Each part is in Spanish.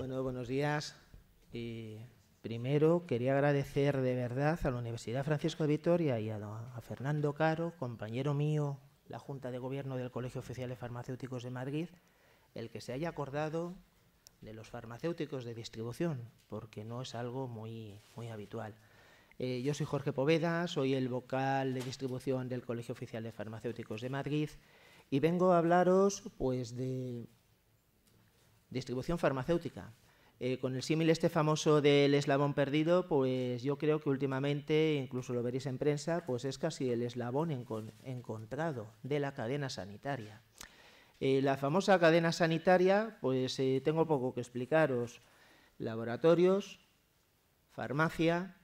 Bueno, buenos días. primero quería agradecer de verdad a la Universidad Francisco de Vitoria y a, Fernando Caro, compañero mío, la Junta de Gobierno del Colegio Oficial de Farmacéuticos de Madrid, el que se haya acordado de los farmacéuticos de distribución, porque no es algo muy, muy habitual. Eh, yo soy Jorge Poveda, soy el vocal de distribución del Colegio Oficial de Farmacéuticos de Madrid y vengo a hablaros pues, de distribución farmacéutica. Eh, con el símil este famoso del eslabón perdido, pues yo creo que últimamente, incluso lo veréis en prensa, pues es casi el eslabón encontrado de la cadena sanitaria. Eh, la famosa cadena sanitaria, pues eh, tengo poco que explicaros. Laboratorios, farmacia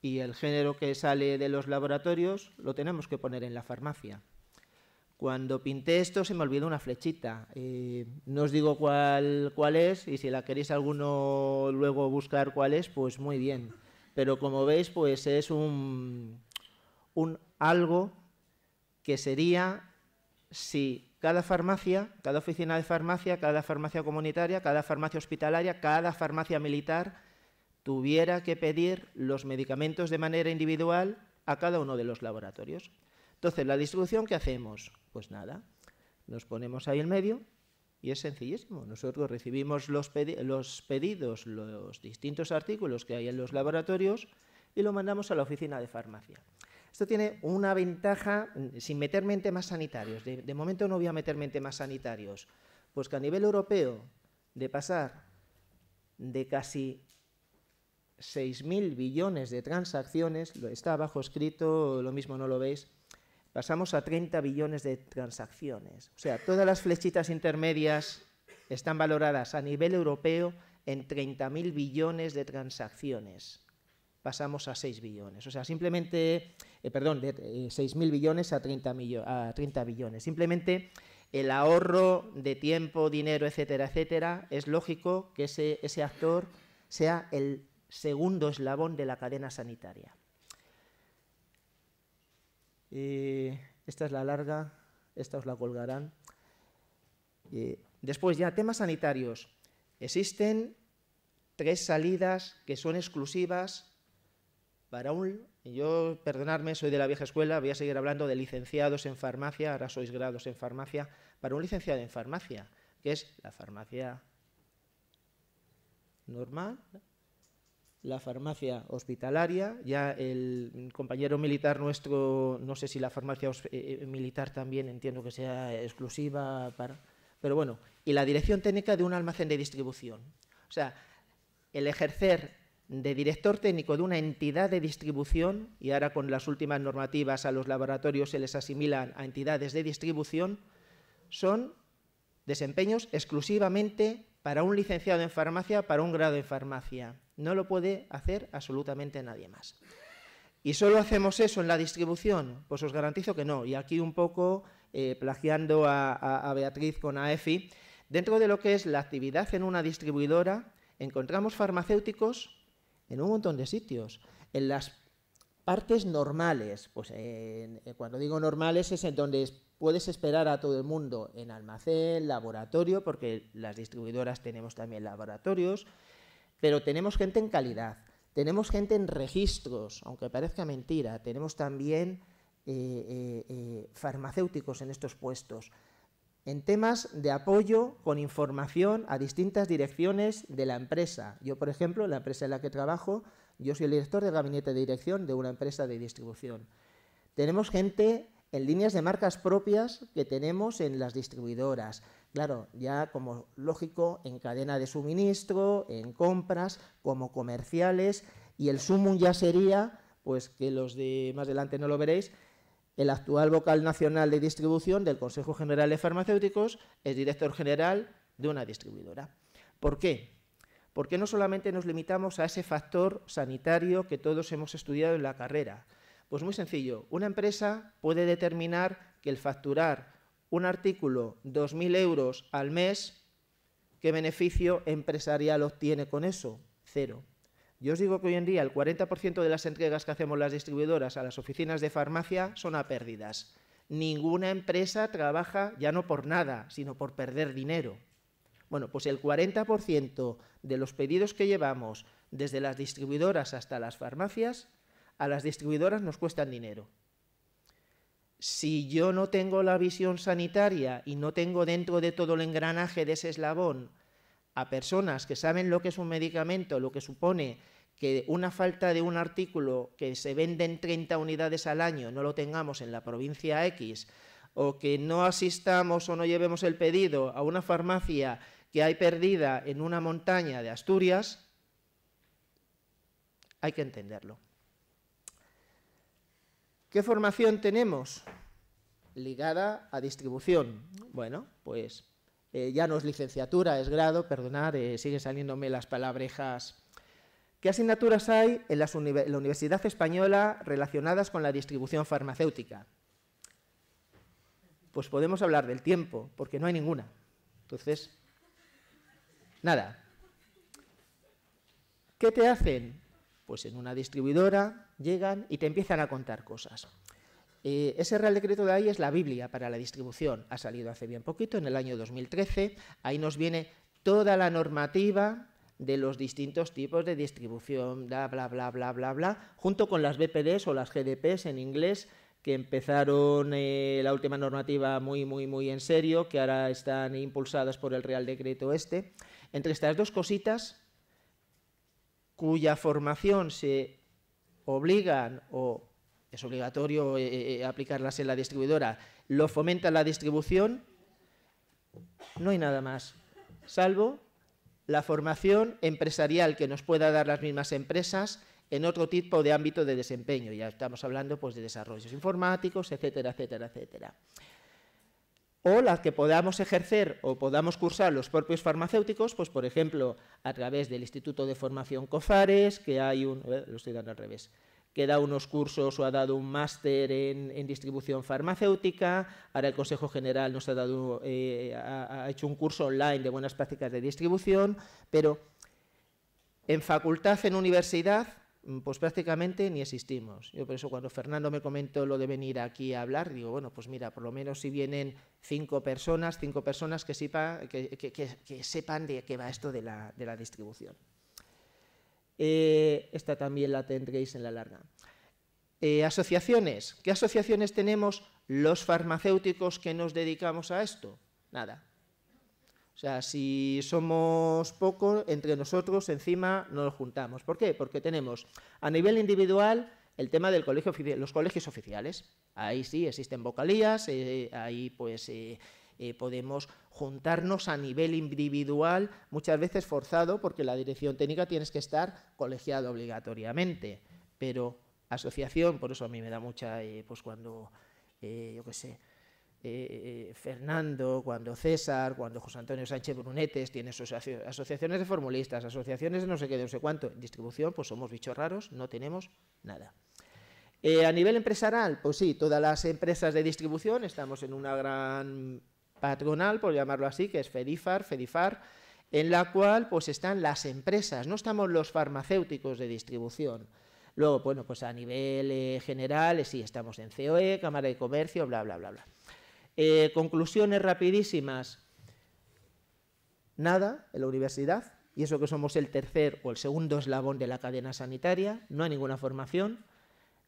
y el género que sale de los laboratorios lo tenemos que poner en la farmacia. Cuando pinté esto se me olvidó una flechita. Eh, no os digo cuál, cuál es y si la queréis alguno luego buscar cuál es, pues muy bien. Pero como veis, pues es un, un algo que sería si cada farmacia, cada oficina de farmacia, cada farmacia comunitaria, cada farmacia hospitalaria, cada farmacia militar tuviera que pedir los medicamentos de manera individual a cada uno de los laboratorios. Entonces, la distribución, ¿qué hacemos? Pues nada, nos ponemos ahí en medio y es sencillísimo. Nosotros recibimos los, pedidos, los distintos artículos que hay en los laboratorios y lo mandamos a la oficina de farmacia. Esto tiene una ventaja, mm, sin meterme en temas sanitarios, de, momento no voy a meterme en temas sanitarios, pues que a nivel europeo, de pasar de casi 6.000 billones de transacciones, está abajo escrito, lo mismo no lo veis, pasamos a 30 billones de transacciones. O sea, todas las flechitas intermedias están valoradas a nivel europeo en 30.000 billones de transacciones. Pasamos a 6 billones. O sea, simplemente, eh, perdón, de 6.000 eh, billones a 30, billones. Simplemente el ahorro de tiempo, dinero, etcétera, etcétera, es lógico que ese actor sea el segundo eslabón de la cadena sanitaria. Y esta es la larga, esta os la colgarán. después ya, temas sanitarios. Existen tres salidas que son exclusivas para un... Yo, perdonadme, soy de la vieja escuela, voy a seguir hablando de licenciados en farmacia, ahora sois grados en farmacia, para un licenciado en farmacia, que es la farmacia normal, la farmacia hospitalaria, ya el compañero militar nuestro, no sé si la farmacia eh, eh, militar también entiendo que sea exclusiva para... Pero bueno, y la dirección técnica de un almacén de distribución. O sea, el ejercer de director técnico de una entidad de distribución, y ahora con las últimas normativas a los laboratorios se les asimilan a entidades de distribución, son desempeños exclusivamente para un licenciado en farmacia, para un grado en farmacia. No lo puede hacer absolutamente nadie más. ¿Y solo hacemos eso en la distribución? Pues os garantizo que no. Y aquí un poco eh, plagiando a, Beatriz con AEFI, dentro de lo que es la actividad en una distribuidora, encontramos farmacéuticos en un montón de sitios. En las partes normales, pues eh, cuando digo normales es en donde puedes esperar a todo el mundo en almacén, laboratorio, porque las distribuidoras tenemos también laboratorios, pero tenemos gente en calidad, tenemos gente en registros, aunque parezca mentira, tenemos también eh, eh, eh, farmacéuticos en estos puestos, en temas de apoyo con información a distintas direcciones de la empresa. Yo, por ejemplo, la empresa en la que trabajo, yo soy el director de gabinete de dirección de una empresa de distribución. Tenemos gente en líneas de marcas propias que tenemos en las distribuidoras. Claro, ya como lógico, en cadena de suministro, en compras, como comerciales, y el sumum ya sería, pues que los de más adelante no lo veréis, el actual vocal nacional de distribución del Consejo General de Farmacéuticos es director general de una distribuidora. ¿Por qué? Porque no solamente nos limitamos a ese factor sanitario que todos hemos estudiado en la carrera, pues muy sencillo, una empresa puede determinar que el facturar un artículo 2.000 euros al mes, ¿qué beneficio empresarial obtiene con eso? Cero. Yo os digo que hoy en día el 40% de las entregas que hacemos las distribuidoras a las oficinas de farmacia son a pérdidas. Ninguna empresa trabaja ya no por nada, sino por perder dinero. Bueno, pues el 40% de los pedidos que llevamos desde las distribuidoras hasta las farmacias a las distribuidoras nos cuestan dinero. Si yo no tengo la visión sanitaria y no tengo dentro de todo el engranaje de ese eslabón a personas que saben lo que es un medicamento, lo que supone que una falta de un artículo que se vende en 30 unidades al año no lo tengamos en la provincia X, o que no asistamos o no llevemos el pedido a una farmacia que hay perdida en una montaña de Asturias, hay que entenderlo. ¿Qué formación tenemos? Ligada a distribución. Bueno, pues eh, ya no es licenciatura, es grado, perdonad, eh, siguen saliéndome las palabrejas. ¿Qué asignaturas hay en, la Universidad Española relacionadas con la distribución farmacéutica? Pues podemos hablar del tiempo, porque no hay ninguna. Entonces, nada. ¿Qué te hacen? pues en una distribuidora, llegan y te empiezan a contar cosas. Eh, ese Real Decreto de ahí es la Biblia para la distribución. Ha salido hace bien poquito, en el año 2013. Ahí nos viene toda la normativa de los distintos tipos de distribución, bla, bla, bla, bla, bla, bla, junto con las BPDs o las GDPs en inglés, que empezaron eh, la última normativa muy, muy, muy en serio, que ahora están impulsadas por el Real Decreto este. Entre estas dos cositas cuya formación se obligan o es obligatorio eh, eh, eh, aplicarlas en la distribuidora, lo fomenta la distribución, no hay nada más, salvo la formación empresarial que nos pueda dar las mismas empresas en otro tipo de ámbito de desempeño. Ya estamos hablando pues, de desarrollos informáticos, etcétera, etcétera, etcétera o las que podamos ejercer o podamos cursar los propios farmacéuticos, pues por ejemplo, a través del Instituto de Formación COFARES, que hay un, lo al revés, que da unos cursos o ha dado un máster en, distribución farmacéutica, ahora el Consejo General nos ha, dado, eh, ha hecho un curso online de buenas prácticas de distribución, pero en facultad, en universidad, Mm, pues prácticamente ni existimos. Yo por eso cuando Fernando me comentó lo de venir aquí a hablar, digo, bueno, pues mira, por lo menos si vienen cinco personas, cinco personas que, que, sepan de qué va esto de la, distribución. Eh, esta también la tendréis en la larga. Eh, asociaciones. ¿Qué asociaciones tenemos los farmacéuticos que nos dedicamos a esto? Nada, o sea, si somos pocos, entre nosotros encima nos juntamos. ¿Por qué? Porque tenemos a nivel individual el tema de los colegios oficiales. Ahí sí existen vocalías, eh, ahí pues eh, eh, podemos juntarnos a nivel individual, muchas veces forzado, porque la dirección técnica tienes que estar colegiado obligatoriamente. Pero asociación, por eso a mí me da mucha, pues cuando, yo qué sé, eh, eh, Fernando, cuando César, cuando José Antonio Sánchez Brunetes tiene asociaciones de formulistas, asociaciones de no sé qué, de no sé cuánto. distribución, pues somos bichos raros, no tenemos nada. Eh, a nivel empresarial, pues sí, todas las empresas de distribución estamos en una gran patronal, por llamarlo así, que es Fedifar, Fedifar, en la cual pues están las empresas, no estamos los farmacéuticos de distribución. Luego, bueno, pues a nivel general, sí, estamos en COE, Cámara de Comercio, bla, bla, bla, bla. Eh, conclusiones rapidísimas. Nada en la universidad, y eso que somos el tercer o el segundo eslabón de la cadena sanitaria, no hay ninguna formación.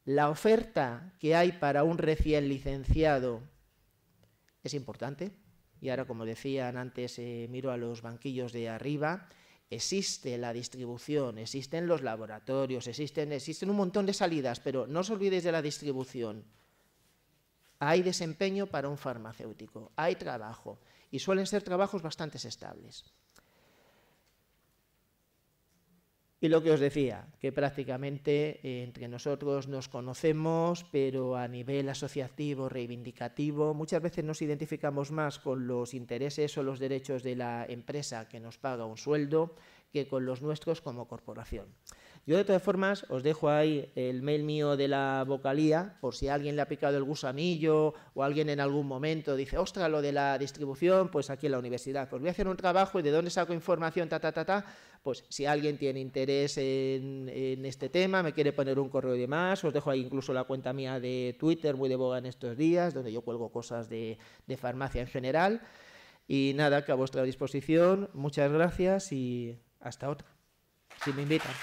La oferta que hay para un recién licenciado es importante. Y ahora, como decían antes, eh, miro a los banquillos de arriba, existe la distribución, existen los laboratorios, existen, existen un montón de salidas, pero no os olvidéis de la distribución. Hay desempeño para un farmacéutico, hay trabajo y suelen ser trabajos bastante estables. Y lo que os decía, que prácticamente eh, entre nosotros nos conocemos, pero a nivel asociativo, reivindicativo, muchas veces nos identificamos más con los intereses o los derechos de la empresa que nos paga un sueldo que con los nuestros como corporación. Yo de todas formas os dejo ahí el mail mío de la vocalía por si alguien le ha picado el gusanillo o alguien en algún momento dice, ostra, lo de la distribución, pues aquí en la universidad, pues voy a hacer un trabajo y de dónde saco información, ta, ta, ta, ta, pues si alguien tiene interés en, este tema, me quiere poner un correo de más, os dejo ahí incluso la cuenta mía de Twitter, muy de boga en estos días, donde yo cuelgo cosas de, de farmacia en general. Y nada, que a vuestra disposición. Muchas gracias y hasta otra, si me invitan.